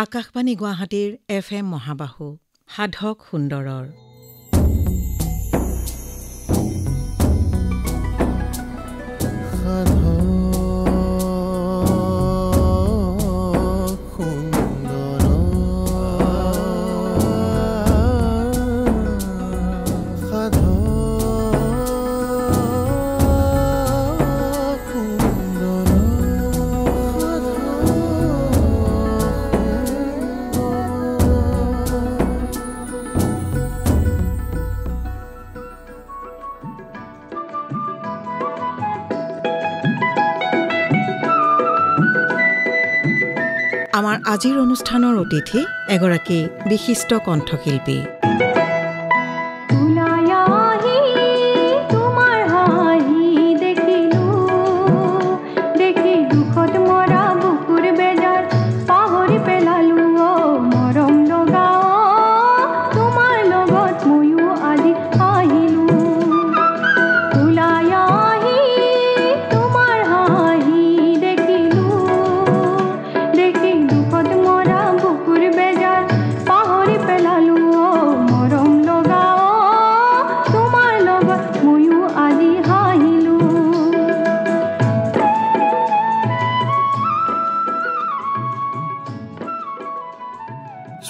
আকাশবাণী গুৱাহাটীৰ F M মহাবাহু সাধক সুন্দৰৰ সাধক আজিৰ অনুষ্ঠানৰ অতিথি এগৰাকী বিশিষ্ট কণ্ঠশিল্পী দেখি দুখত মৰা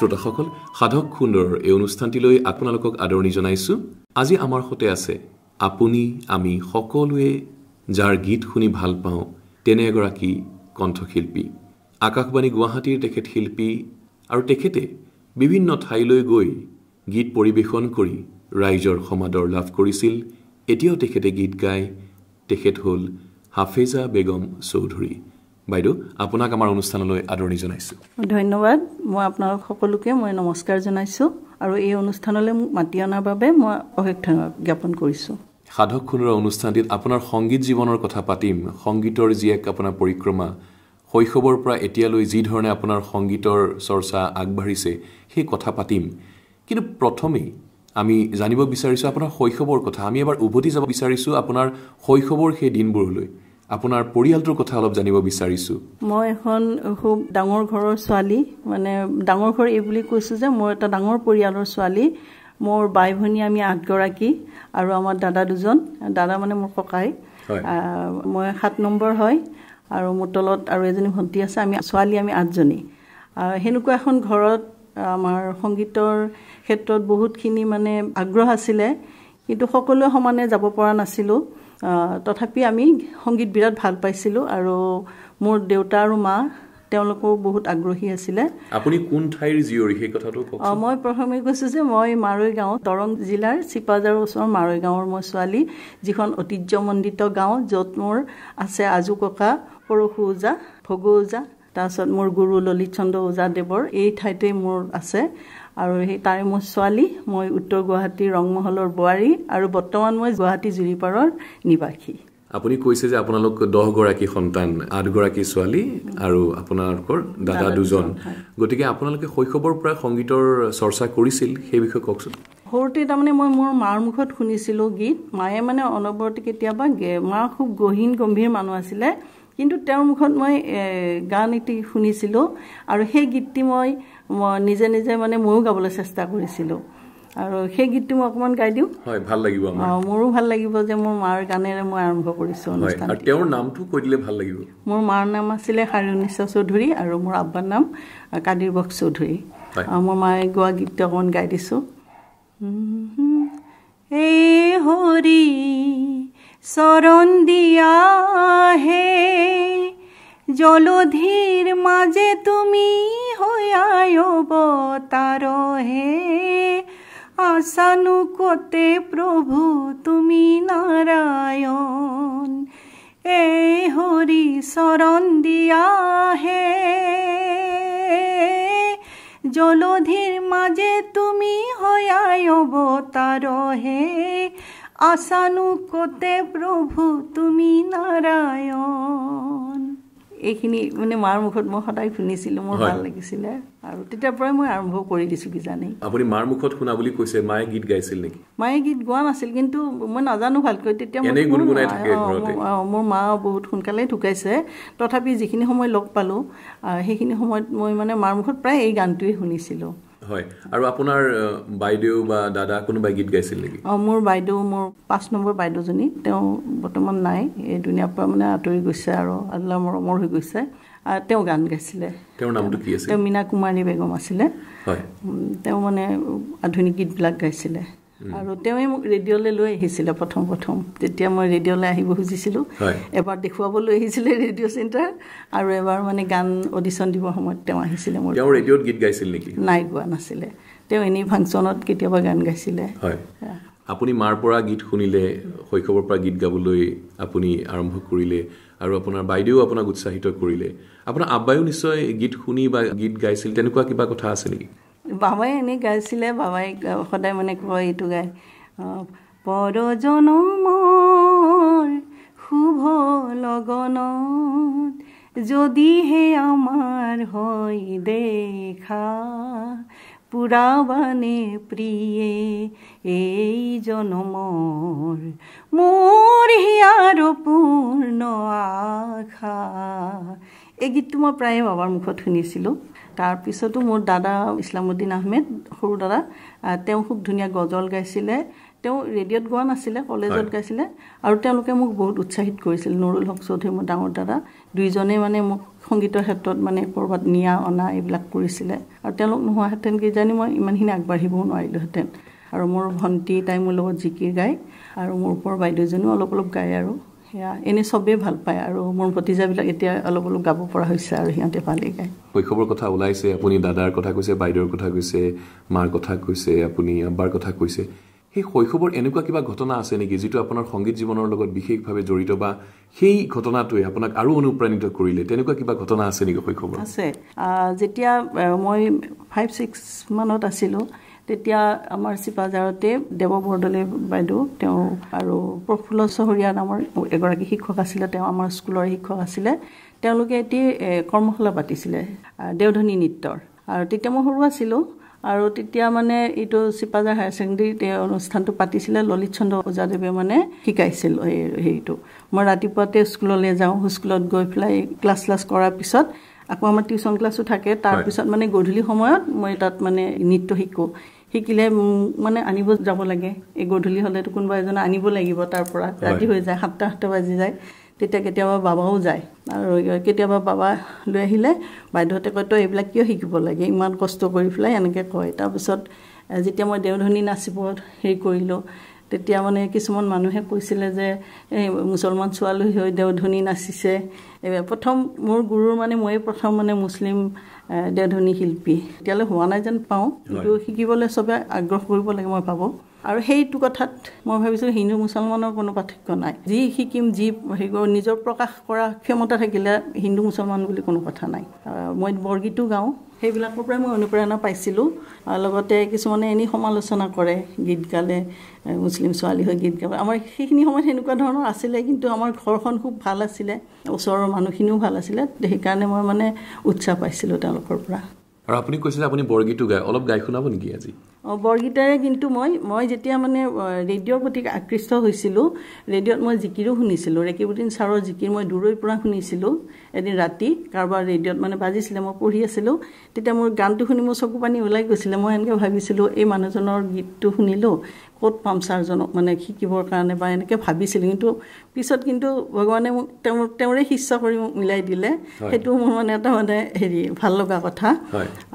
শ্ৰোতাসকল সাধক সুন্দৰৰ এই অনুষ্ঠানটিলৈ আপোনালোকক আদৰণি জনাইছোঁ আজি আমাৰ সৈতে আছে আপুনি আমি সকলোৱে যাৰ গীত শুনি ভাল পাওঁ তেনে এগৰাকী কণ্ঠশিল্পী আকাশবাণী গুৱাহাটীৰ তেখেত শিল্পী আৰু তেখেতে বিভিন্ন ঠাইলৈ গৈ গীত পৰিৱেশন কৰি ৰাইজৰ সমাদৰ লাভ কৰিছিল এতিয়াও তেখেতে গীত গায় তেখেত হ'ল হাফেজা বেগম চৌধুৰী বাইদেউ আপোনাক আমাৰ অনুষ্ঠানলৈ আদৰণি জনাইছো ধন্যবাদ মই আপোনালোক সকলোকে মই নমস্কাৰ জনাইছো আৰু এই অনুষ্ঠানলৈ মোক মাতি অনাৰ বাবে মই অশেষ ধন্যবাদ জ্ঞাপন কৰিছোঁ সাধক খুনুৰ অনুষ্ঠানটিত আপোনাৰ সংগীত জীৱনৰ কথা পাতিম সংগীতৰ যি এক আপোনাৰ পৰিক্ৰমা শৈশৱৰ পৰা এতিয়ালৈ যিধৰণে আপোনাৰ সংগীতৰ চৰ্চা আগবাঢ়িছে সেই কথা পাতিম কিন্তু প্ৰথমেই আমি জানিব বিচাৰিছোঁ আপোনাৰ শৈশৱৰ কথা আমি এবাৰ উভতি যাব বিচাৰিছোঁ আপোনাৰ শৈশৱৰ সেই দিনবোৰলৈ আপোনাৰ পৰিয়ালটোৰ কথা অলপ জানিব বিচাৰিছোঁ মই এখন খুব ডাঙৰ ঘৰৰ ছোৱালী মানে ডাঙৰ ঘৰ এই বুলি কৈছোঁ যে মই এটা ডাঙৰ পৰিয়ালৰ ছোৱালী মোৰ বাই ভনী আমি আঠগৰাকী আৰু আমাৰ দাদা দুজন দাদা মানে মোৰ ককাই মই সাত নম্বৰ হয় আৰু মোৰ তলত আৰু এজনী ভণ্টি আছে আমি ছোৱালী আমি আঠজনী সেনেকুৱা এখন ঘৰত আমাৰ সংগীতৰ ক্ষেত্ৰত বহুতখিনি মানে আগ্ৰহ আছিলে কিন্তু সকলোৱে সমানে যাব পৰা নাছিলোঁ তথাপি আমি সংগীত বিৰাট ভাল পাইছিলোঁ আৰু মোৰ দেউতা আৰু মা তেওঁলোকেও বহুত আগ্ৰহী আছিলে আপুনি কোন ঠাইৰ জীয়ৰী সেই কথাটো মই প্ৰথমে কৈছোঁ যে মই মাৰৈ গাঁও দৰং জিলাৰ চিপাজাৰৰ ওচৰৰ মাৰৈ গাঁৱৰ মই ছোৱালী যিখন ঐতিহ্যমণ্ডিত গাঁও য'ত মোৰ আছে আজু ককা পৰশু ওজা ভগু ওজা তাৰপিছত মোৰ গুৰু ললিত চন্দ্ৰ ওজাদেৱৰ এই ঠাইতে মোৰ আছে আৰু সেই তাৰে মোৰ ছোৱালী মই উত্তৰ গুৱাহাটীৰ ৰংমহলৰ বোৱাৰী আৰু বৰ্তমান মই গুৱাহাটী জুৰিপাৰৰ নিবাসী আপুনি কৈছে যে আপোনালোক দহগৰাকী সন্তান আঠগৰাকী ছোৱালী আৰু আপোনালোকৰ দাদা দুজন গতিকে আপোনালোকে শৈশৱৰ পৰা সংগীতৰ চৰ্চা কৰিছিল সেই বিষয়ে কওকচোন সৰুতে তাৰমানে মই মোৰ মাৰ মুখত শুনিছিলোঁ গীত মায়ে মানে অনবৰতে কেতিয়াবা মা খুব গহীন গম্ভীৰ মানুহ আছিলে কিন্তু তেওঁৰ মুখত মই গান এটি শুনিছিলোঁ আৰু সেই গীতটি মই মই নিজে নিজে মানে ময়ো গাবলৈ চেষ্টা কৰিছিলোঁ আৰু সেই গীতটো মই অকণমান গাই দিওঁ হয় ভাল লাগিব মোৰো ভাল লাগিব যে মোৰ মাৰ গানেৰে মই আৰম্ভ কৰিছোঁ অনুষ্ঠান তেওঁৰ নামটো কৈ দিলে ভাল লাগিব মোৰ মাৰ নাম আছিলে হাৰুণীশ্বৰ চৌধুৰী আৰু মোৰ আব্বাৰ নাম কাদিৰ বক্স চৌধুৰী আৰু মোৰ মায়ে গোৱা গীতটো অকণমান গাই দিছোঁ এই হৰি চৰণ দিয়া হে জলধির মাঝে তুমি হইয়ায় অবতার হে আশানুকতে প্রভু তুমি নারায়ণ এ হরি শরণ দিয়া হে জলধির মাঝে তুমি হইয়ায় অবতার হে আশানুকতে প্রভু তুমি নারায়ণ এইখিনি মানে মাৰ মুখত মই সদায় শুনিছিলোঁ মোৰ ভাল লাগিছিলে আৰু তেতিয়াৰ পৰাই মই আৰম্ভ কৰি দিছোঁ কিজানি আপুনি মাৰ মুখত শুনা বুলি কৈছে মায়ে গীত গাইছিল নেকি মায়ে গীত গোৱা নাছিল কিন্তু মই নাজানো ভালকৈ তেতিয়া মোৰ মা বহুত সোনকালে ঢুকাইছে তথাপি যিখিনি সময় লগ পালোঁ সেইখিনি সময়ত মই মানে মাৰ মুখত প্ৰায় এই গানটোৱেই শুনিছিলোঁ হয় আৰু আপোনাৰ বাইদেউ বা দাদা কোনোবাই গীত গাইছিল নেকি অঁ মোৰ বাইদেউ মোৰ পাঁচ নম্বৰ বাইদেউজনী তেওঁ বৰ্তমান নাই এই দুনীয়াৰ পৰা মানে আঁতৰি গৈছে আৰু আল্লাহ মৰমৰ হৈ গৈছে তেওঁ গান গাইছিলে তেওঁৰ নামটো কি আছিল তেওঁ মীনা কুমাৰী বেগম আছিলে হয় তেওঁ মানে আধুনিক গীতবিলাক গাইছিলে আৰু তেওঁৱে মোক ৰেডিঅ'লৈ লৈ আহিছিলে প্ৰথম প্ৰথম তেতিয়া মই ৰেডিঅ'লৈ আহিব খুজিছিলোঁ এবাৰ দেখুৱাবলৈ আহিছিলে ৰেডিঅ' চেণ্টাৰ আৰু এবাৰ মানে গান অডিশ্যন দিবৰ সময়ত তেওঁ আহিছিলে মোৰ ৰেডিঅ'ত গীত গাইছিল নেকি নাই গোৱা নাছিলে তেওঁ এনেই ফাংচনত কেতিয়াবা গান গাইছিলে আপুনি মাৰ পৰা গীত শুনিলে শৈশৱৰ পৰা গীত গাবলৈ আপুনি আৰম্ভ কৰিলে আৰু আপোনাৰ বাইদেউ আপোনাক উৎসাহিত কৰিলে আপোনাৰ আব্বায়ো নিশ্চয় গীত শুনি বা গীত গাইছিল তেনেকুৱা কিবা কথা আছে নেকি বাবাই এনেই গাইছিলে বাবাই সদায় মানে কয় এইটো গাই পৰজনমৰ শুভ লগনত যদিহে আমাৰ হয় দেখা পুৰাবানে প্ৰিয়ে এই জনমৰ মোৰ হিয়াৰ পূৰ্ণ আশা এই গীতটো মই প্ৰায়ে বাবাৰ মুখত শুনিছিলোঁ তাৰপিছতো মোৰ দাদা ইছলামুদ্দিন আহমেদ সৰু দাদা তেওঁ খুব ধুনীয়া গজল গাইছিলে তেওঁ ৰেডিঅ'ত গোৱা নাছিলে কলেজত গাইছিলে আৰু তেওঁলোকে মোক বহুত উৎসাহিত কৰিছিল নুৰুল হক চৌধুৰী মোৰ ডাঙৰ দাদা দুইজনে মানে মোক সংগীতৰ ক্ষেত্ৰত মানে ক'ৰবাত নিয়া অনা এইবিলাক কৰিছিলে আৰু তেওঁলোক নোহোৱাহেঁতেন কিজানি মই ইমানখিনি আগবাঢ়িবও নোৱাৰিলোহেঁতেন আৰু মোৰ ভণ্টি তাই মোৰ লগত জিকিৰ গায় আৰু মোৰ ওপৰৰ বাইদেউজনীও অলপ অলপ গায় আৰু সেয়া এনেই চবেই ভাল পায় আৰু মোৰ ভতিজাবিলাক এতিয়া অলপ অলপ গাব পৰা হৈছে আৰু সিহঁতে ভালেই গায় শৈশৱৰ কথা ওলাইছে আপুনি দাদাৰ কথা কৈছে বাইদেউৰ কথা কৈছে মাৰ কথা কৈছে আপুনি আব্বাৰ কথা কৈছে সেই শৈশৱৰ এনেকুৱা কিবা ঘটনা আছে নেকি যিটো আপোনাৰ সংগীত জীৱনৰ লগত বিশেষভাৱে জড়িত বা সেই ঘটনাটোৱে আপোনাক আৰু অনুপ্ৰাণিত কৰিলে তেনেকুৱা কিবা ঘটনা আছে নেকি শৈশৱৰ আছে যেতিয়া মই ফাইভ ছিক্স মানত আছিলোঁ তেতিয়া আমাৰ চিপাজাৰতে দেৱ বৰদলৈ বাইদেউ তেওঁ আৰু প্ৰফুল্ল চহৰীয়া নামৰ এগৰাকী শিক্ষক আছিলে তেওঁ আমাৰ স্কুলৰ শিক্ষক আছিলে তেওঁলোকে এটি কৰ্মশালা পাতিছিলে দেওধনী নৃত্যৰ আৰু তেতিয়া মই সৰু আছিলোঁ আৰু তেতিয়া মানে এইটো চিপাজাৰ হায়াৰ ছেকেণ্ডেৰীত এই অনুষ্ঠানটো পাতিছিলে ললিত চন্দ্ৰ ওজাদেৱে মানে শিকাইছিল হেৰিটো মই ৰাতিপুৱাতে স্কুললৈ যাওঁ স্কুলত গৈ পেলাই ক্লাছ শ্লাছ কৰাৰ পিছত আকৌ আমাৰ টিউশ্যন ক্লাছো থাকে তাৰপিছত মানে গধূলি সময়ত মই তাত মানে নৃত্য শিকোঁ শিকিলে মানে আনিব যাব লাগে এই গধূলি হ'লেতো কোনোবা এজন আনিব লাগিব তাৰ পৰা ৰাতি হৈ যায় সাতটা আঠটা বাজি যায় তেতিয়া কেতিয়াবা বাবাও যায় আৰু কেতিয়াবা বাবা লৈ আহিলে বাইদেউহঁতে কয় তই এইবিলাক কিয় শিকিব লাগে ইমান কষ্ট কৰি পেলাই এনেকৈ কয় তাৰপিছত যেতিয়া মই দেওধনী নাচিব হেৰি কৰিলোঁ তেতিয়া মানে কিছুমান মানুহে কৈছিলে যে এই মুছলমান ছোৱালী হৈ দেওধনী নাচিছে প্ৰথম মোৰ গুৰুৰ মানে ময়ে প্ৰথম মানে মুছলিম দেওধনী শিল্পী এতিয়ালৈ হোৱা নাই যেন পাওঁ কিন্তু শিকিবলৈ চবে আগ্ৰহ কৰিব লাগে মই ভাবোঁ আৰু সেইটো কথাত মই ভাবিছোঁ হিন্দু মুছলমানৰ কোনো পাৰ্থক্য নাই যি শিকিম যি হেৰি কৰোঁ নিজৰ প্ৰকাশ কৰা ক্ষমতা থাকিলে হিন্দু মুছলমান বুলি কোনো কথা নাই মই বৰগীতো গাওঁ সেইবিলাকৰ পৰাই মই অনুপ্ৰেৰণা পাইছিলোঁ আৰু লগতে কিছুমানে এনেই সমালোচনা কৰে গীত গালে মুছলিম ছোৱালী হৈ গীত গাব আমাৰ সেইখিনি সময়ত সেনেকুৱা ধৰণৰ আছিলে কিন্তু আমাৰ ঘৰখন খুব ভাল আছিলে ওচৰৰ মানুহখিনিও ভাল আছিলে সেইকাৰণে মই মানে উৎসাহ পাইছিলোঁ তেওঁলোকৰ পৰা আৰু আপুনি কৈছে যে আপুনি বৰগীতো গায় অলপ গাই শুনাব নেকি আজি বৰগীতেৰে কিন্তু মই মই যেতিয়া মানে ৰেডিঅ'ৰ প্ৰতি আকৃষ্ট হৈছিলোঁ ৰেডিঅ'ত মই জিকিৰো শুনিছিলোঁ ৰেকিবুদ্দিন ছাৰৰ জিকিৰ মই দূৰৈৰ পৰা শুনিছিলোঁ এদিন ৰাতি কাৰোবাৰ ৰেডিঅ'ত মানে বাজিছিলে মই পঢ়ি আছিলোঁ তেতিয়া মোৰ গানটো শুনি মোৰ চকু পানী ওলাই গৈছিলে মই এনেকৈ ভাবিছিলোঁ এই মানুহজনৰ গীতটো শুনিলোঁ ক'ত পাম ছাৰজনক মানে শিকিবৰ কাৰণে বা এনেকৈ ভাবিছিলোঁ কিন্তু পিছত কিন্তু ভগৱানে মোক তেওঁৰ তেওঁৰে শিষ্য কৰি মোক মিলাই দিলে সেইটো মোৰ মানে এটা মানে হেৰি ভাল লগা কথা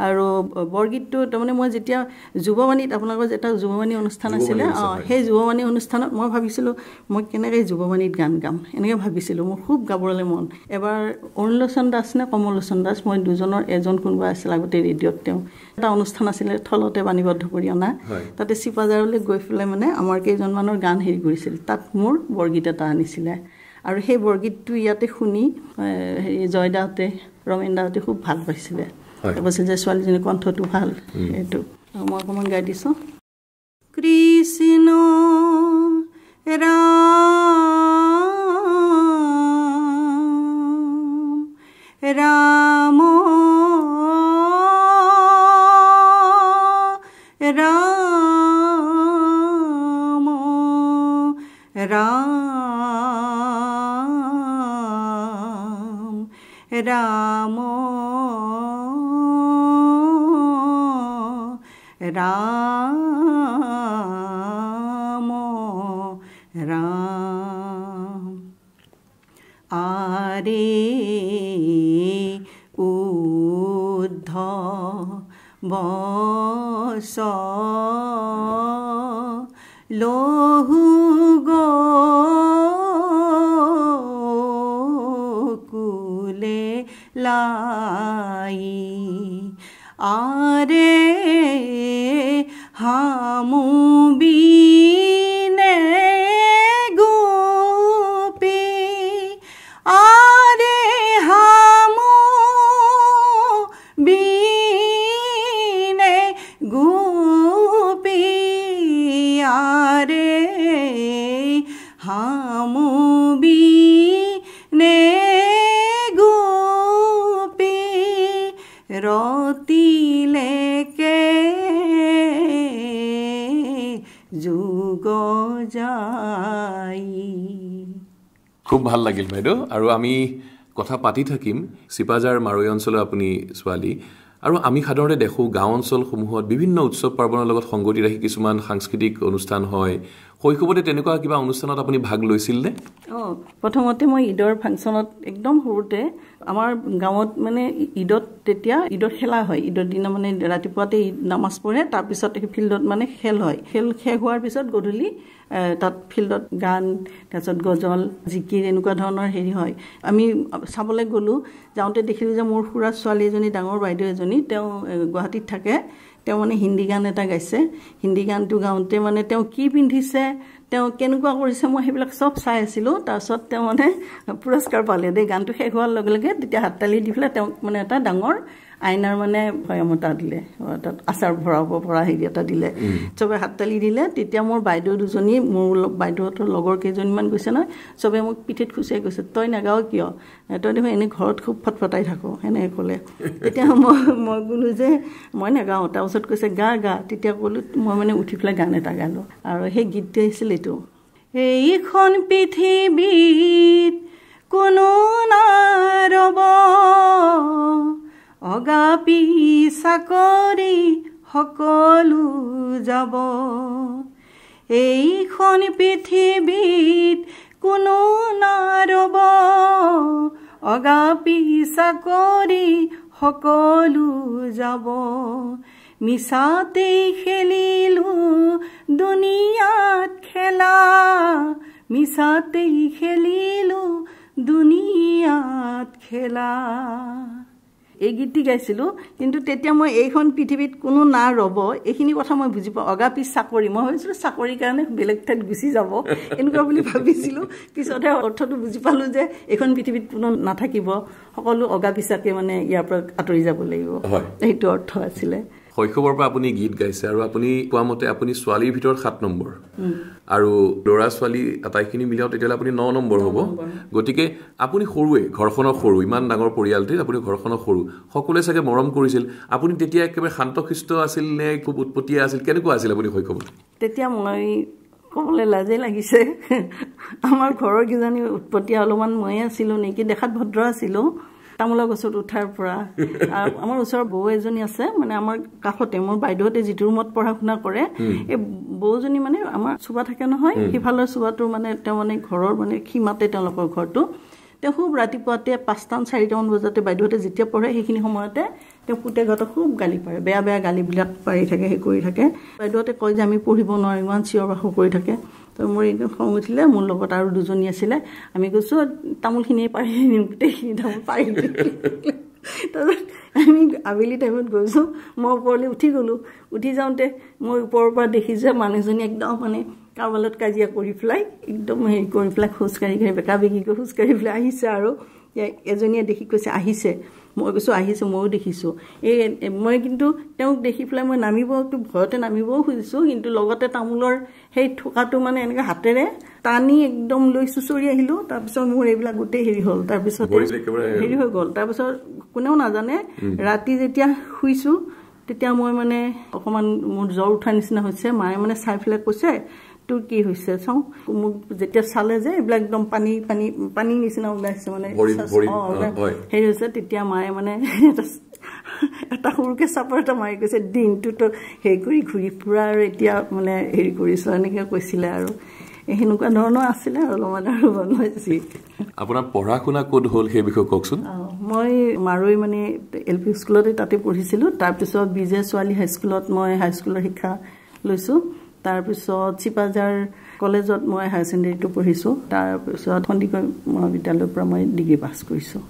আৰু বৰগীতটো তাৰমানে মই যেতিয়া যুৱ যুৱবাণীত আপোনালোকৰ এটা যুৱবাণী অনুষ্ঠান আছিলে অঁ সেই যুৱবাণী অনুষ্ঠানত মই ভাবিছিলোঁ মই কেনেকৈ যুৱবাণীত গান গাম এনেকৈ ভাবিছিলোঁ মোৰ খুব গাবলৈ মন এবাৰ অৰুণলোচন দাস নে কমলোচন দাস মই দুজনৰ এজন কোনোবা আছিল আগতে ৰেডিঅ'ত তেওঁ এটা অনুষ্ঠান আছিলে থলতে বাণীবদ্ধ কৰি অনা তাতে চিপাজাৰলৈ গৈ পেলাই মানে আমাৰ কেইজনমানৰ গান হেৰি কৰিছিল তাত মোৰ বৰগীত এটা আনিছিলে আৰু সেই বৰগীতটো ইয়াতে শুনি হেৰি জয়দাহঁতে ৰমেন ৰমেনদাহঁতে খুব ভাল পাইছিলে কৈছিল যে ছোৱালীজনীৰ কণ্ঠটো ভাল সেইটো Vamos acomodar isso. Krishna Ram Ramo Ramo Ram Ramo रामो राम आरे उद्ध बस लोहु गो कुले लाई आरे हामू ने খুব ভাল লাগিল বাইদেউ আৰু আমি কথা পাতি থাকিম চিপাজাৰ মাৰৈ অঞ্চলৰ আপুনি ছোৱালী আৰু আমি সাধাৰণতে দেখোঁ গাঁও অঞ্চলসমূহত বিভিন্ন উৎসৱ পাৰ্বণৰ লগত সংগতি ৰাখি কিছুমান সাংস্কৃতিক অনুষ্ঠান হয় শৈশৱতে তেনেকুৱা কিবা অনুষ্ঠানত আপুনি ভাগ লৈছিল নে অঁ প্ৰথমতে মই ঈদৰ ফাংচনত একদম সৰুতে আমাৰ গাঁৱত মানে ঈদত তেতিয়া ঈদত খেলা হয় ঈদৰ দিনা মানে ৰাতিপুৱাতে ঈদ নামাজ পঢ়ে তাৰপিছত ফিল্ডত মানে খেল হয় খেল শেষ হোৱাৰ পিছত গধূলি তাত ফিল্ডত গান তাৰপিছত গজল জিকিৰ এনেকুৱা ধৰণৰ হেৰি হয় আমি চাবলৈ গ'লোঁ যাওঁতে দেখিলোঁ যে মোৰ খুৰা ছোৱালী এজনী ডাঙৰ বাইদেউ এজনী তেওঁ গুৱাহাটীত থাকে তেওঁ মানে হিন্দী গান এটা গাইছে হিন্দী গানটো গাওঁতে মানে তেওঁ কি পিন্ধিছে তেওঁ কেনেকুৱা কৰিছে মই সেইবিলাক চব চাই আছিলোঁ তাৰপিছত তেওঁ মানে পুৰস্কাৰ পালে দেই গানটো শেষ হোৱাৰ লগে লগে তেতিয়া হাততালি দি পেলাই তেওঁক মানে এটা ডাঙৰ আইনাৰ মানে ভয়ম এটা দিলে তাত আচাৰ ভৰাব পৰা হেৰি এটা দিলে চবে হাততালি দিলে তেতিয়া মোৰ বাইদেউ দুজনী মোৰ বাইদেউহঁতৰ লগৰ কেইজনীমান গৈছে নহয় চবে মোক পিঠিত খুচিয়াই গৈছে তই নাগাও কিয় তই দেখোন এনেই ঘৰত খুব ফটফটাই থাকোঁ সেনেকৈ ক'লে তেতিয়া মই মই ক'লোঁ যে মই নাগাওঁ তাৰপাছত কৈছে গা গা তেতিয়া ক'লো মই মানে উঠি পেলাই গান এটা গালোঁ আৰু সেই গীতটো আহিছিল এইটো এইখন পৃথিৱীত কোনো নাৰ অগাপি চাকৰি সকলো যাব এইখন পৃথিৱীত কোনো নাৰব অগাপি চাকৰি সকলো যাব মিছাতেই খেলিলো দুনিয়াত খেলা মিছাতেই খেলিলো দুনিয়াত খেলা এই গীতটি গাইছিলোঁ কিন্তু তেতিয়া মই এইখন পৃথিৱীত কোনো না ৰ'ব এইখিনি কথা মই বুজি পাওঁ অগা অগাপিছ চাকৰি মই ভাবিছিলোঁ চাকৰিৰ কাৰণে বেলেগ ঠাইত গুচি যাব এনেকুৱা বুলি ভাবিছিলোঁ পিছতহে অৰ্থটো বুজি পালোঁ যে এইখন পৃথিৱীত কোনো নাথাকিব সকলো অগা পিছাকে মানে ইয়াৰ পৰা আঁতৰি যাব লাগিব সেইটো অৰ্থ আছিলে শৈশৱৰ পৰা আপুনি গীত গাইছে আৰু আপুনি কোৱা মতে আপুনি ছোৱালীৰ ভিতৰত সাত নম্বৰ আৰু ল'ৰা ছোৱালী আটাইখিনি মিলাওঁ তেতিয়াহ'লে আপুনি ন নম্বৰ হ'ব গতিকে আপুনি সৰুৱে ঘৰখনৰ সৰু ইমান ডাঙৰ পৰিয়ালটোৱে আপুনি ঘৰখনৰ সৰু সকলোৱে চাগে মৰম কৰিছিল আপুনি তেতিয়া একেবাৰে শান্তশিষ্ট আছিল নে খুব উৎপতীয়া আছিল কেনেকুৱা আছিল আপুনি শৈশৱত তেতিয়া মই ক'বলৈ লাজেই লাগিছে আমাৰ ঘৰৰ কিজানি উৎপতীয়া অলপমান ময়ে আছিলোঁ নেকি দেখাত ভদ্ৰ আছিলোঁ তামোলা গছত উঠাৰ পৰা আমাৰ ওচৰৰ বৌ এজনী আছে মানে আমাৰ কাষতে মোৰ বাইদেউহঁতে যিটো ৰুমত পঢ়া শুনা কৰে এই বৌজনী মানে আমাৰ চুবা থাকে নহয় সিফালৰ চুবাটো মানে তেওঁ মানে ঘৰৰ মানে সীমাতে তেওঁলোকৰ ঘৰটো তেওঁ খুব ৰাতিপুৱাতে পাঁচটামান চাৰিটামান বজাতে বাইদেউহঁতে যেতিয়া পঢ়ে সেইখিনি সময়তে তেওঁ পুতেকহঁতক খুব গালি পাৰে বেয়া বেয়া গালিবিলাক পাৰি থাকে সেই কৰি থাকে বাইদেউহঁতে কয় যে আমি পঢ়িব নোৱাৰোঁ ইমান চিঞৰ বাখৰ কৰি থাকে তো মোৰ এইটো খং উঠিলে মোৰ লগত আৰু দুজনী আছিলে আমি কৈছোঁ তামোলখিনিয়ে পাৰি আনিম গোটেইখিনি তামোল পাৰি তাৰপিছত আমি আবেলি টাইমত গৈছোঁ মই ওপৰলৈ উঠি গ'লোঁ উঠি যাওঁতে মই ওপৰৰ পৰা দেখিছোঁ মানুহজনী একদম মানে কাৱালত কাজিয়া কৰি পেলাই একদম হেৰি কৰি পেলাই খোজকাঢ়ি কাঢ়ি বেকা কৰি খোজকাঢ়ি পেলাই আহিছে আৰু এজনীয়ে দেখি কৈছে আহিছে মই কৈছোঁ আহিছোঁ ময়ো দেখিছোঁ এই মই কিন্তু তেওঁক দেখি পেলাই মই নামিবতো ভয়তে নামিবও খুজিছোঁ কিন্তু লগতে তামোলৰ সেই থোকাটো মানে এনেকৈ হাতেৰে টানি একদম লৈ চুচৰি আহিলোঁ তাৰপিছত মোৰ এইবিলাক গোটেই হেৰি হ'ল তাৰপিছত হেৰি হৈ গ'ল তাৰপিছত কোনেও নাজানে ৰাতি যেতিয়া শুইছোঁ তেতিয়া মই মানে অকণমান মোৰ জ্বৰ উঠাৰ নিচিনা হৈছে মায়ে মানে চাই পেলাই কৈছে তোৰ কি হৈছে চাওঁ মোক যেতিয়া চালে যে এইবিলাক একদম পানী পানী পানীৰ নিচিনা ওলাইছে মানে হেৰি হৈছে তেতিয়া মায়ে মানে এটা সৰুকে চাপৰ এটা মাৰি গৈছে দিনটোতো হেৰি কৰি ঘূৰি ফুৰা আৰু এতিয়া মানে হেৰি কৰিছো এনেকে কৈছিলে আৰু সেনেকুৱা ধৰণৰ আছিলে আৰু অলপমান আৰু বনাইছে আপোনাৰ পঢ়া শুনা ক'ত হ'ল সেই বিষয়ে কওকচোন মই মাৰৈ মানে এল পি স্কুলতে তাতে পঢ়িছিলোঁ তাৰপিছত বিজয় ছোৱালী হাইস্কুলত মই হাইস্কুলৰ শিক্ষা লৈছোঁ 差不多七八千。কলেজত মই হায়াৰ ছেকেণ্ডেৰীটো পঢ়িছোঁ তাৰপিছত সন্দিকৈ মহাবিদ্যালয়ৰ পৰা মই ডিগ্ৰী পাছ কৰিছোঁ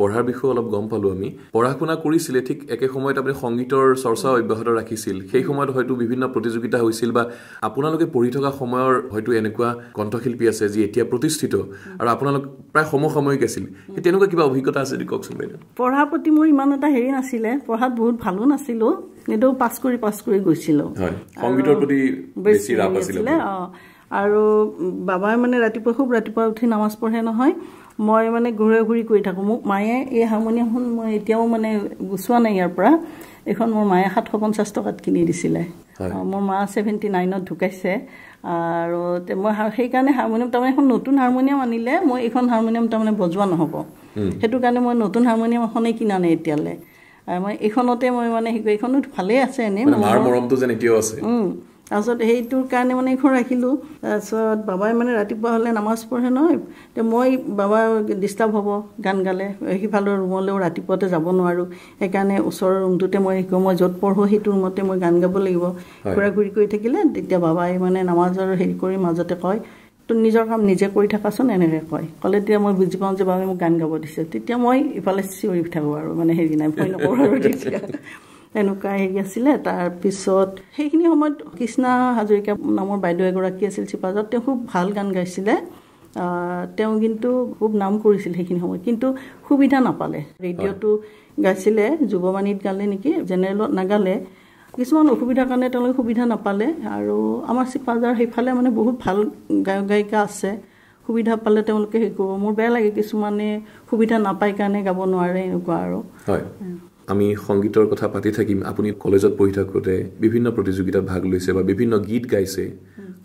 পঢ়াৰ বিষয়ে অলপ গম পালোঁ আমি পঢ়া শুনা কৰিছিলে ঠিক একে সময়ত আপুনি সংগীতৰ চৰ্চা অব্যাহত ৰাখিছিল সেই সময়ত হয়তো বিভিন্ন প্ৰতিযোগিতা হৈছিল বা আপোনালোকে পঢ়ি থকা সময়ৰ হয়তো এনেকুৱা কণ্ঠশিল্পী আছে যি এতিয়া প্ৰতিষ্ঠিত আৰু আপোনালোক প্ৰায় সমসাময়িক আছিল সেই তেনেকুৱা কিবা অভিজ্ঞতা আছে নেকি কওকচোন বাইদেউ পঢ়াৰ প্ৰতি মোৰ ইমান এটা হেৰি নাছিলে পঢ়াত বহুত ভালো নাছিলোঁ এইটো পাছ কৰি পাছ কৰি গৈছিলোঁ আৰু বাবাই মানে ৰাতিপুৱা খুব ৰাতিপুৱা উঠি নামাজ পঢ়ে নহয় মই মানে ঘূৰে ঘূৰি কৰি থাকোঁ মোক মায়ে এই হাৰমনিয়ামখন মই এতিয়াও মানে গুচোৱা নাই ইয়াৰ পৰা এইখন মোৰ মায়ে সাতশ পঞ্চাছ টকাত কিনি দিছিলে মোৰ মা ছেভেণ্টি নাইনত ঢুকাইছে আৰু মই সেইকাৰণে হাৰমনিয়াম তাৰমানে এখন নতুন হাৰমনিয়াম আনিলে মই এইখন হাৰমনিয়াম তাৰমানে বজোৱা নহ'ব সেইটো কাৰণে মই নতুন হাৰমনিয়াম এখনেই কিনা নাই এতিয়ালৈ আৰু মই এইখনতে মই মানে এইখনো ভালেই আছে এনেই মৰমটো যেন এতিয়াও আছে তাৰপিছত সেইটোৰ কাৰণে মানে এইখন ৰাখিলোঁ তাৰপিছত বাবাই মানে ৰাতিপুৱা হ'লে নামাজ পঢ়ে নহয় তে মই বাবা ডিষ্টাৰ্ব হ'ব গান গালে সিফালৰ ৰুমলৈও ৰাতিপুৱাতে যাব নোৱাৰোঁ সেইকাৰণে ওচৰৰ ৰুমটোতে মই শিকোঁ মই য'ত পঢ়োঁ সেইটো ৰুমতে মই গান গাব লাগিব ঘূৰা ঘূৰি কৰি থাকিলে তেতিয়া বাবাই মানে নামাজৰ হেৰি কৰি মাজতে কয় তোৰ নিজৰ কাম নিজে কৰি থাকাচোন এনেকৈ কয় ক'লে তেতিয়া মই বুজি পাওঁ যে বাবাই মোক গান গাব দিছে তেতিয়া মই ইফালে চিঞৰি থাকোঁ আৰু মানে হেৰি নাই ভয় নকৰোঁ আৰু তেতিয়া এনেকুৱা হেৰি আছিলে তাৰপিছত সেইখিনি সময়ত কৃষ্ণা হাজৰিকা নামৰ বাইদেউ এগৰাকী আছিল চিপাজত তেওঁ খুব ভাল গান গাইছিলে তেওঁ কিন্তু খুব নাম কৰিছিল সেইখিনি সময়ত কিন্তু সুবিধা নাপালে ৰেডিঅ'টো গাইছিলে যুৱবাণীত গালে নেকি জেনেৰেলত নাগালে কিছুমান অসুবিধাৰ কাৰণে তেওঁলোকে সুবিধা নাপালে আৰু আমাৰ চিপাজাৰ সেইফালে মানে বহুত ভাল গায়ক গায়িকা আছে সুবিধা পালে তেওঁলোকে হেৰি কৰিব মোৰ বেয়া লাগে কিছুমানে সুবিধা নাপায় কাৰণে গাব নোৱাৰে এনেকুৱা আৰু আমি সংগীতৰ কথা পাতি থাকিম আপুনি কলেজত পঢ়ি থাকোঁতে বিভিন্ন প্ৰতিযোগিতাত ভাগ লৈছে বা বিভিন্ন গীত গাইছে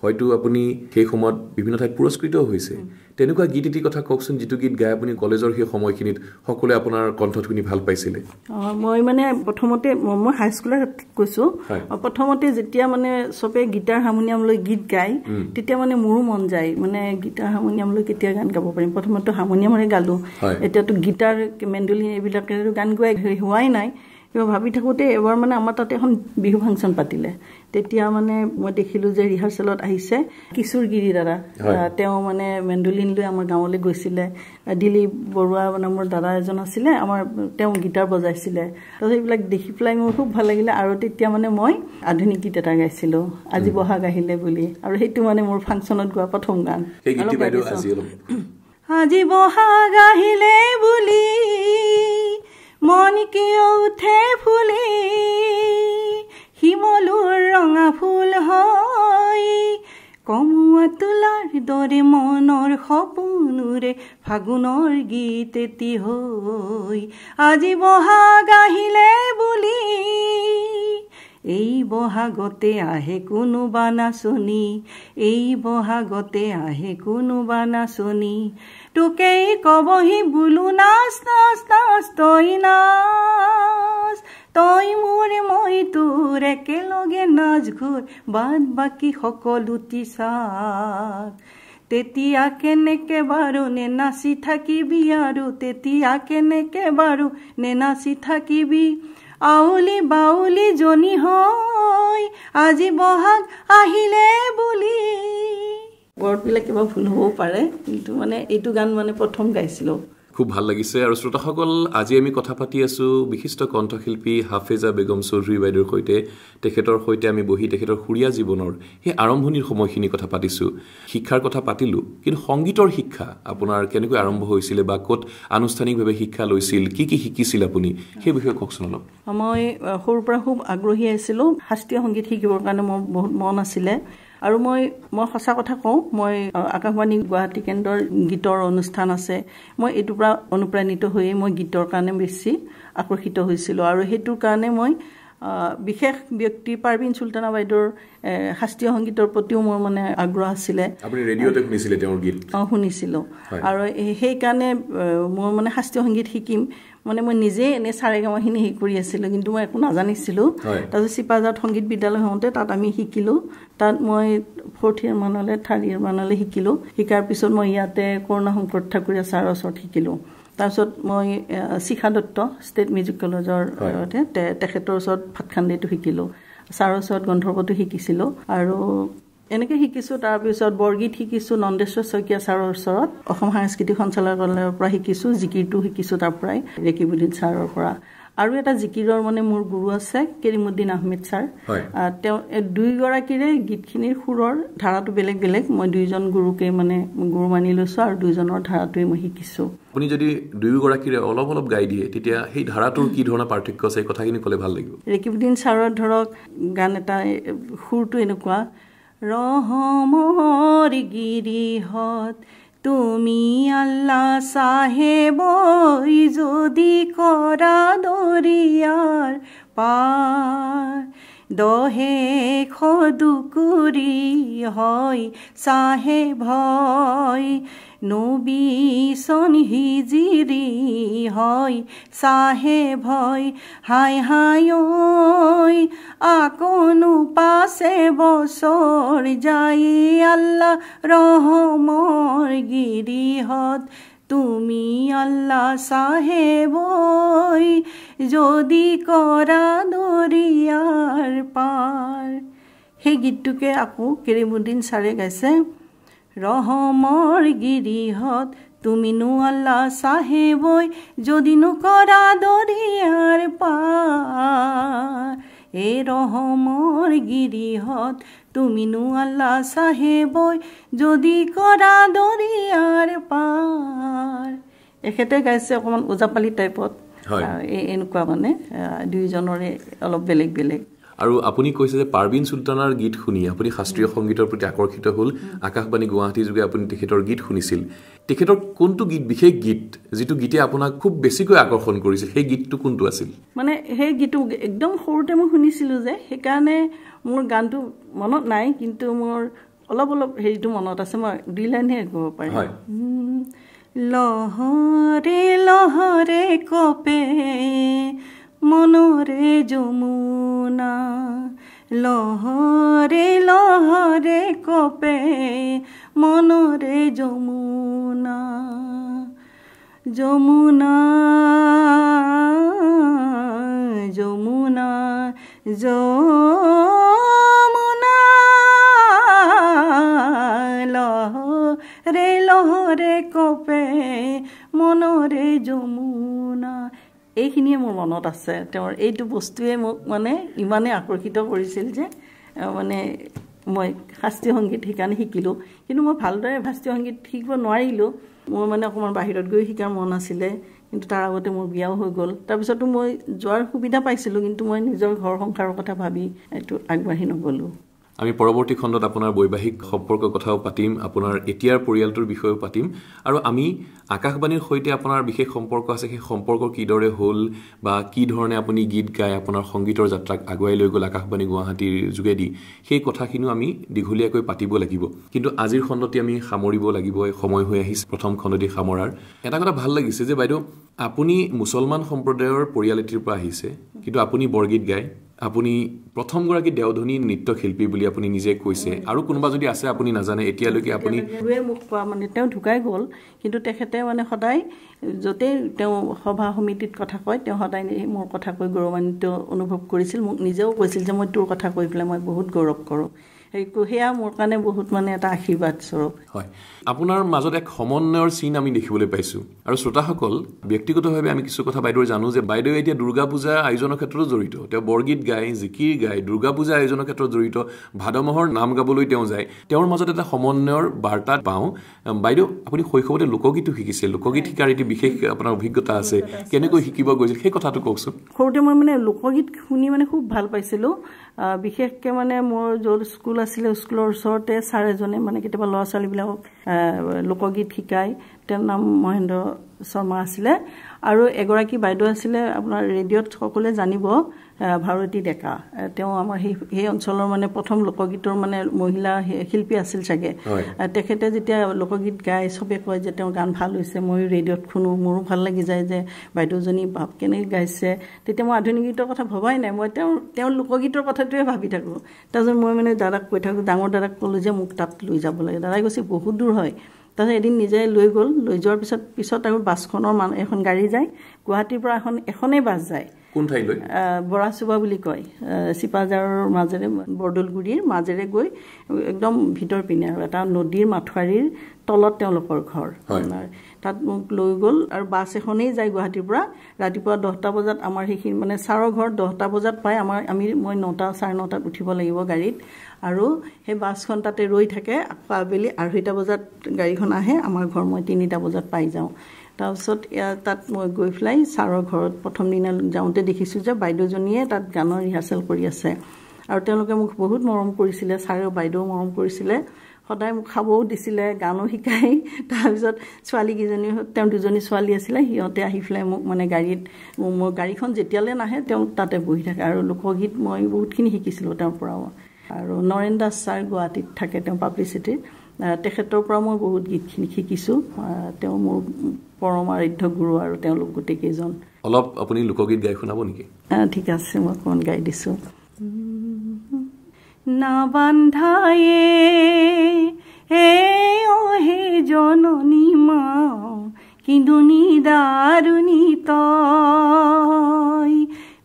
হয়তো আপুনি সেই সময়ত বিভিন্ন ঠাইত পুৰস্কৃতও হৈছে তেনেকুৱা গীত এটিৰ কথা কওকচোন যিটো গীত গাই আপুনি কলেজৰ সেই সময়খিনিত সকলোৱে আপোনাৰ কণ্ঠত শুনি ভাল পাইছিলে মই মানে প্ৰথমতে মই হাইস্কুলত কৈছোঁ প্ৰথমতে যেতিয়া মানে চবে গীটাৰ হাৰমনিয়াম লৈ গীত গায় তেতিয়া মানে মোৰো মন যায় মানে গীটাৰ হাৰমনিয়াম লৈ কেতিয়া গান গাব পাৰিম প্ৰথমতেতো হাৰমনিয়ামৰে গালোঁ এতিয়াতো গীতাৰ মেণ্ডলিন এইবিলাকেতো গান গোৱাই হোৱাই নাই ভাবি থাকোঁতে এবাৰ মানে আমাৰ তাতে এখন বিহু ফাংচন পাতিলে তেতিয়া মানে মই দেখিলোঁ যে ৰিহাৰ্চেলত আহিছে কিশোৰ গিৰি দাদা তেওঁ মানে মেণ্ডলিন লৈ আমাৰ গাঁৱলৈ গৈছিলে দিলীপ বৰুৱা মানে মোৰ দাদা এজন আছিলে আমাৰ তেওঁ গীটাৰ বজাইছিলে তো সেইবিলাক দেখি পেলাই মোৰ খুব ভাল লাগিলে আৰু তেতিয়া মানে মই আধুনিক গীত এটা গাইছিলোঁ আজি বহাগ আহিলে বুলি আৰু সেইটো মানে মোৰ ফাংচনত গোৱা প্ৰথম গান আজি বহাগ আহিলে বুলি মন উঠে ফুলি শিমলুৰ ৰঙা ফুল হয় কমোৱা তোলাৰ দৰে মনৰ সপোনোৰে ফাগুনৰ গীত এটি হৈ আজি বহাগ আহিলে বুলি এই বহাগতে আহে কোনোবা নাচনী এই বহাগতে আহে কোনোবা নাচনী তোকেই কবহি বোলো নাচ নাচ নাচ তই নাচ তই মোৰে মই তোৰ একেলগে নাচ ঘূৰ বাদ বাকী সকলো তিচাক তেতিয়া কেনেকে বাৰু নে নাচি থাকিবি আৰু তেতিয়া কেনেকে বাৰু নে নাচি থাকিবি আউলি বাউলীজনী হৈ আজি বহাগ আহিলে বুলি ৱৰ্ডবিলাক কিবা ভুল হ'ব পাৰে কিন্তু মানে এইটো গান মানে প্ৰথম গাইছিলোঁ খুব ভাল লাগিছে আৰু শ্ৰোতাসকল আজি আমি কথা পাতি আছো বিশিষ্ট কণ্ঠশিল্পী হাফেজা বেগম চৌধুৰী বাইদেউৰ সৈতে তেখেতৰ সৈতে আমি বহি তেখেতৰ সুৰীয়া জীৱনৰ সেই আৰম্ভণিৰ সময়খিনি কথা পাতিছোঁ শিক্ষাৰ কথা পাতিলোঁ কিন্তু সংগীতৰ শিক্ষা আপোনাৰ কেনেকৈ আৰম্ভ হৈছিলে বা ক'ত আনুষ্ঠানিকভাৱে শিক্ষা লৈছিল কি কি শিকিছিল আপুনি সেই বিষয়ে কওকচোন অলপ মই সৰুৰ পৰা খুব আগ্ৰহী আছিলোঁ শাস্ত্ৰীয় সংগীত শিকিবৰ কাৰণে মোৰ বহুত মন আছিলে আৰু মই মই সঁচা কথা কওঁ মই আকাশবাণী গুৱাহাটী কেন্দ্ৰৰ গীতৰ অনুষ্ঠান আছে মই এইটোৰ পৰা অনুপ্ৰাণিত হৈয়ে মই গীতৰ কাৰণে বেছি আকৰ্ষিত হৈছিলোঁ আৰু সেইটোৰ কাৰণে মই বিশেষ ব্যক্তি পাৰ্বিন চুলতানা বাইদেউৰ শাস্ত্ৰীয় সংগীতৰ প্ৰতিও মোৰ মানে আগ্ৰহ আছিলে শুনিছিলোঁ আৰু সেইকাৰণে মোৰ মানে শাস্ত্ৰীয় সংগীত শিকিম মানে মই নিজেই এনেই চাৰে গাঁওখিনি হেৰি কৰি আছিলোঁ কিন্তু মই একো নাজানিছিলোঁ তাৰপিছত চিপাঝাৰত সংগীত বিদ্যালয় হওঁতে তাত আমি শিকিলোঁ তাত মই ফ'ৰ্থ ইয়াৰ মানলৈ থাৰ্ড ইয়াৰ মানলৈ শিকিলোঁ শিকাৰ পিছত মই ইয়াতে কৰোণা শংকৰ ঠাকুৰীয়া ছাৰৰ ওচৰত শিকিলোঁ তাৰপিছত মই শিখা দত্ত ষ্টেট মিউজিক কলেজৰ তেখেতৰ ওচৰত ভাত ভাতখান্দিটো শিকিলোঁ ছাৰৰ ওচৰত গন্ধৰ্বটো শিকিছিলোঁ আৰু এনেকে শিকিছোঁ তাৰপিছত বৰগীত শিকিছোঁ নন্দেশ্বৰ শইকীয়া ছাৰৰ ওচৰত অসম সাংস্কৃতিক সঞ্চালকালয়ৰ পৰা শিকিছোঁ জিকিৰটো শিকিছোঁ তাৰ পৰাই ৰেকিবুদ্দিন ছাৰৰ পৰা আৰু এটা জিকিৰৰ মানে মোৰ গুৰু আছে কেৰিমুদ্দিন আহমেদ ছাৰ তেওঁ দুয়োগৰাকীৰে গীতখিনিৰ সুৰৰ ধাৰাটো বেলেগ বেলেগ মই দুয়োজন গুৰুকে মানে গুৰু মানি লৈছোঁ আৰু দুইজনৰ ধাৰাটোৱে মই শিকিছোঁ আপুনি যদি দুয়োগৰাকীৰে অলপ অলপ গাই দিয়ে তেতিয়া সেই ধাৰাটোৰ কি ধৰণৰ পাৰ্থক্য আছে কথাখিনি ক'লে ভাল লাগিব ৰেকিবুদ্দিন ছাৰৰ ধৰক গান এটা সুৰটো এনেকুৱা ৰহমৰ গিৰিহঁত তুমি আল্লাহ চাহেবই যদি কৰা দৰিয়াৰ পাৰ দহে খুকুৰি হয় চাহেব হয় নবীসন হিজিরি হয় সাহে ভয় হাই হাই আকনু পাশে বসর যাই আল্লাহ রহমর হত তুমি আল্লাহ সাহেব যদি কৰা দৰিয়াৰ পাৰ সেই গীতটোকে আকৌ কেৰিমুদ্দিন ছাৰে গাইছে ৰহমৰ গিৰিহঁত তুমিনো আল্লাহ চাহেবই যদি নকৰা দৰিয়াৰ পাৰ এই ৰহমৰ গিৰিহঁত তুমিনো আল্লাহ চাহেবই যদি কৰা দৰিয়াৰ পাৰ এখেতে গাইছে অকণমান ওজাপালি টাইপত এনেকুৱা মানে দুয়োজনৰে অলপ বেলেগ বেলেগ আৰু আপুনি কৈছে যে পাৰবিন চুলতানাৰ গীত শুনি আপুনি শাস্ত্ৰীয় সংগীতৰ প্ৰতি আকৰ্ষিত হ'ল আকাশবাণী গুৱাহাটীৰ যোগে আপুনি তেখেতৰ গীত শুনিছিল তেখেতৰ কোনটো গীত বিশেষ গীত যিটো গীতে আপোনাক খুব বেছিকৈ আকৰ্ষণ কৰিছিল সেই গীতটো কোনটো আছিল মানে সেই গীতটো একদম সৰুতে মই শুনিছিলোঁ যে সেইকাৰণে মোৰ গানটো মনত নাই কিন্তু মোৰ অলপ অলপ হেৰিটো মনত আছে মই দুই লাইনহে ক'ব পাৰিম লহৰে লহৰে কপে মনরে যমুনা লহরে লহরে কপে মনরে যমুনা যমুনা যমুনা যমুনা লহরে লহরে কপে এইখিনিয়ে মোৰ মনত আছে তেওঁৰ এইটো বস্তুৱে মোক মানে ইমানেই আকৰ্ষিত কৰিছিল যে মানে মই শাস্ত্ৰীয় সংগীত সেইকাৰণে শিকিলোঁ কিন্তু মই ভালদৰে শাস্ত্ৰীয় সংগীত শিকিব নোৱাৰিলোঁ মোৰ মানে অকণমান বাহিৰত গৈ শিকাৰ মন আছিলে কিন্তু তাৰ আগতে মোৰ বিয়াও হৈ গ'ল তাৰপিছতো মই যোৱাৰ সুবিধা পাইছিলোঁ কিন্তু মই নিজৰ ঘৰ সংসাৰৰ কথা ভাবি এইটো আগবাঢ়ি নগ'লোঁ আমি পৰৱৰ্তী খণ্ডত আপোনাৰ বৈবাহিক সম্পৰ্কৰ কথাও পাতিম আপোনাৰ এতিয়াৰ পৰিয়ালটোৰ বিষয়েও পাতিম আৰু আমি আকাশবাণীৰ সৈতে আপোনাৰ বিশেষ সম্পৰ্ক আছে সেই সম্পৰ্ক কিদৰে হ'ল বা কি ধৰণে আপুনি গীত গাই আপোনাৰ সংগীতৰ যাত্ৰাক আগুৱাই লৈ গ'ল আকাশবাণী গুৱাহাটীৰ যোগেদি সেই কথাখিনিও আমি দীঘলীয়াকৈ পাতিব লাগিব কিন্তু আজিৰ খণ্ডটি আমি সামৰিব লাগিব সময় হৈ আহিছে প্ৰথম খণ্ডটি সামৰাৰ এটা কথা ভাল লাগিছে যে বাইদেউ আপুনি মুছলমান সম্প্ৰদায়ৰ পৰিয়ালিটিৰ পৰা আহিছে কিন্তু আপুনি বৰগীত গায় আপুনি প্ৰথমগৰাকী দেওধনী নৃত্যশিল্পী বুলি আপুনি নিজে কৈছে আৰু কোনোবা যদি আছে আপুনি নাজানে এতিয়ালৈকে আপুনি গুৰুৱে মোক কোৱা মানে তেওঁ ঢুকাই গ'ল কিন্তু তেখেতে মানে সদায় য'তেই তেওঁ সভা সমিতিত কথা কয় তেওঁ সদায় মোৰ কথা কৈ গৌৰৱান্বিত অনুভৱ কৰিছিল মোক নিজেও কৈছিল যে মই তোৰ কথা কৈ পেলাই মই বহুত গৌৰৱ কৰোঁ সেয়া মোৰ কাৰণে বহুত মানে এটা আশীৰ্বাদ স্বৰূপ হয় আপোনাৰ মাজত এক সমন্বয়ৰ চিন আমি দেখিবলৈ পাইছোঁ আৰু শ্ৰোতাসকল ব্যক্তিগতভাৱে আমি কিছু কথা বাইদেউৰ জানো যে বাইদেৱে এতিয়া দুৰ্গা পূজা আয়োজনৰ ক্ষেত্ৰতো জড়িত তেওঁ বৰগীত গায় জিকিৰ গায় দুৰ্গা পূজা আয়োজনৰ ক্ষেত্ৰত জড়িত ভাদমহৰ নাম গাবলৈ তেওঁ যায় তেওঁৰ মাজত এটা সমন্বয়ৰ বাৰ্তা পাওঁ বাইদেউ আপুনি শৈশৱতে লোকগীতো শিকিছে লোকগীত শিকাৰ এটি বিশেষ আপোনাৰ অভিজ্ঞতা আছে কেনেকৈ শিকিব গৈছিল সেই কথাটো কওকচোন সৰুতে মই মানে লোকগীত শুনি মানে খুব ভাল পাইছিলোঁ বিশেষকৈ মানে মোৰ য'ত স্কুল আছিলে স্কুলৰ ওচৰতে ছাৰ এজনে মানে কেতিয়াবা ল'ৰা ছোৱালীবিলাকক লোকগীত শিকায় তেওঁৰ নাম মহেন্দ্ৰ শৰ্মা আছিলে আৰু এগৰাকী বাইদেউ আছিলে আপোনাৰ ৰেডিঅ'ত সকলোৱে জানিব ভাৰতী ডেকা তেওঁ আমাৰ সেই সেই অঞ্চলৰ মানে প্ৰথম লোকগীতৰ মানে মহিলা শিল্পী আছিল চাগে তেখেতে যেতিয়া লোকগীত গাই চবে কয় যে তেওঁৰ গান ভাল হৈছে ময়ো ৰেডিঅ'ত শুনো মোৰো ভাল লাগি যায় যে বাইদেউজনী বাপ কেনেকৈ গাইছে তেতিয়া মই আধুনিক গীতৰ কথা ভবাই নাই মই তেওঁৰ তেওঁৰ লোকগীতৰ কথাটোৱে ভাবি থাকোঁ তাৰপিছত মই মানে দাদাক কৈ থাকোঁ ডাঙৰ দাদাক ক'লোঁ যে মোক তাত লৈ যাব লাগে দাদাই গৈছে বহুত দূৰ হয় তাৰপিছত এদিন নিজে লৈ গ'ল লৈ যোৱাৰ পিছত পিছত আৰু বাছখনৰ মানুহ এখন গাড়ী যায় গুৱাহাটীৰ পৰা এখন এখনেই বাছ যায় কোন ঠাইলৈ বৰাচুবা বুলি কয় চিপাজাৰৰ মাজেৰে বৰদলগুৰিৰ মাজেৰে গৈ একদম ভিতৰ পিনে আৰু এটা নদীৰ মাথোৱাৰীৰ তলত তেওঁলোকৰ ঘৰ আমাৰ তাত মোক লৈ গ'ল আৰু বাছ এখনেই যায় গুৱাহাটীৰ পৰা ৰাতিপুৱা দহটা বজাত আমাৰ সেইখিনি মানে ছাৰৰ ঘৰ দহটা বজাত পাই আমাৰ আমি মই নটা চাৰে নটাত উঠিব লাগিব গাড়ীত আৰু সেই বাছখন তাতে ৰৈ থাকে আকৌ আবেলি আঢ়ৈটা বজাত গাড়ীখন আহে আমাৰ ঘৰ মই তিনিটা বজাত পাই যাওঁ তাৰপিছত তাত মই গৈ পেলাই ছাৰৰ ঘৰত প্ৰথম দিনা যাওঁতে দেখিছোঁ যে বাইদেউজনীয়ে তাত গানৰ ৰিহাৰ্চেল কৰি আছে আৰু তেওঁলোকে মোক বহুত মৰম কৰিছিলে ছাৰেও বাইদেউ মৰম কৰিছিলে সদায় মোক খাবও দিছিলে গানো শিকাই তাৰপিছত ছোৱালীকেইজনী তেওঁ দুজনী ছোৱালী আছিলে সিহঁতে আহি পেলাই মোক মানে গাড়ীত মোৰ গাড়ীখন যেতিয়ালৈ নাহে তেওঁ তাতে বহি থাকে আৰু লোকগীত মই বহুতখিনি শিকিছিলোঁ তেওঁৰ পৰাও আৰু নৰেন দাস ছাৰ গুৱাহাটীত থাকে তেওঁ পাব্লিচিটিৰ তেখেতৰ পৰা মই বহুত গীতখিনি শিকিছোঁ তেওঁ মোৰ পৰম আৰাধ্য গুৰু আৰু তেওঁলোক গোটেইকেইজন অলপ আপুনি লোকগীত গাই শুনাব নেকি ঠিক আছে মই অকণমান গাই দিছোঁ না বান্ধায়ে হে ও হে জননী মা কিন্দুনি দারুণী তয়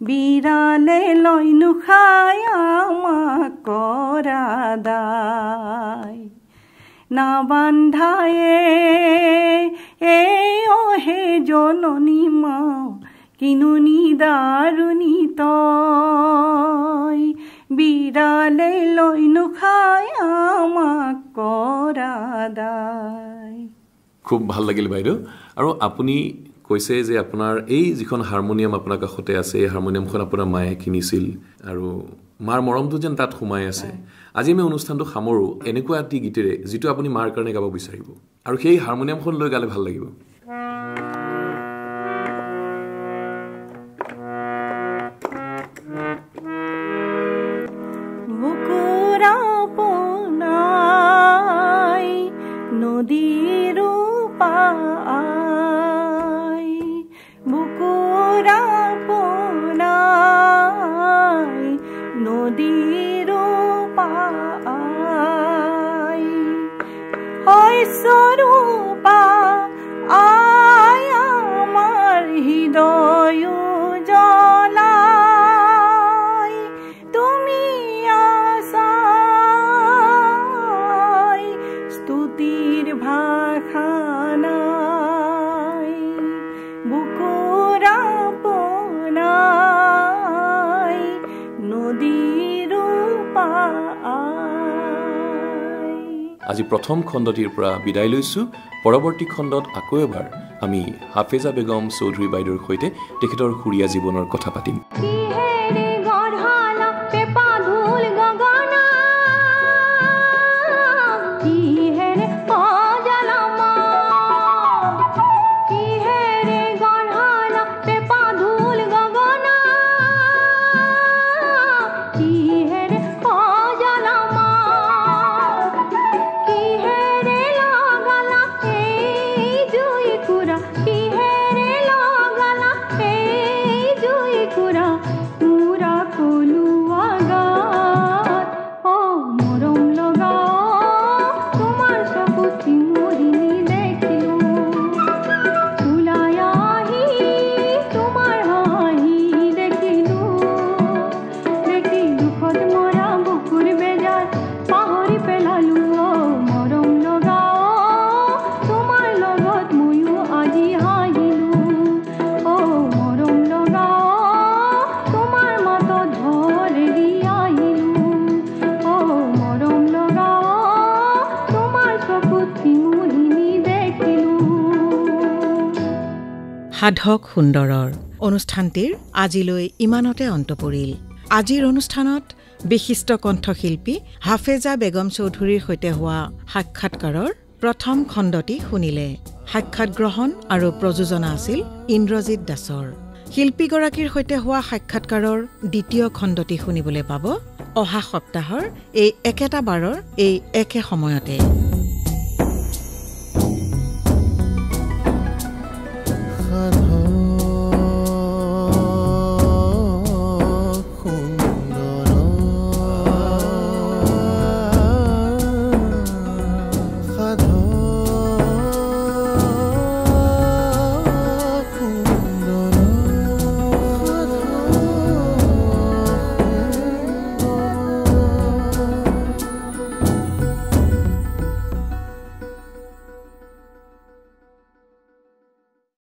বিড়ালে লইনু খায় আমা করা দায় না বান্ধায়ে এ ও হে জননী মা কিনুনি দারুণী তয় বিৰালৈ লৈ নুখাই আমাক কৰাদাই খুব ভাল লাগিল বাইদেউ আৰু আপুনি কৈছে যে আপোনাৰ এই যিখন হাৰমনিয়াম আপোনাৰ কাষতে আছে এই হাৰমনিয়ামখন আপোনাৰ মায়ে কিনিছিল আৰু মাৰ মৰমটো যেন তাত সোমাই আছে আজি আমি অনুষ্ঠানটো সামৰোঁ এনেকুৱা এটি গীতেৰে যিটো আপুনি মাৰ কাৰণে গাব বিচাৰিব আৰু সেই হাৰমনিয়ামখন লৈ গালে ভাল লাগিব tesoro. প্ৰথম খণ্ডটিৰ পৰা বিদায় লৈছোঁ পৰৱৰ্তী খণ্ডত আকৌ এবাৰ আমি হাফেজা বেগম চৌধুৰী বাইদেউৰ সৈতে তেখেতৰ সুৰীয়া জীৱনৰ কথা পাতিম সাধক সুন্দৰৰ অনুষ্ঠানটিৰ আজিলৈ ইমানতে অন্ত পৰিল আজিৰ অনুষ্ঠানত বিশিষ্ট কণ্ঠশিল্পী হাফেজা বেগম চৌধুৰীৰ সৈতে হোৱা সাক্ষাৎকাৰৰ প্ৰথম খণ্ডটি শুনিলে সাক্ষাৎ গ্ৰহণ আৰু প্ৰযোজনা আছিল ইন্দ্ৰজিৎ দাসৰ শিল্পীগৰাকীৰ সৈতে হোৱা সাক্ষাৎকাৰৰ দ্বিতীয় খণ্ডটি শুনিবলৈ পাব অহা সপ্তাহৰ এই একেটা বাৰৰ এই একে সময়তে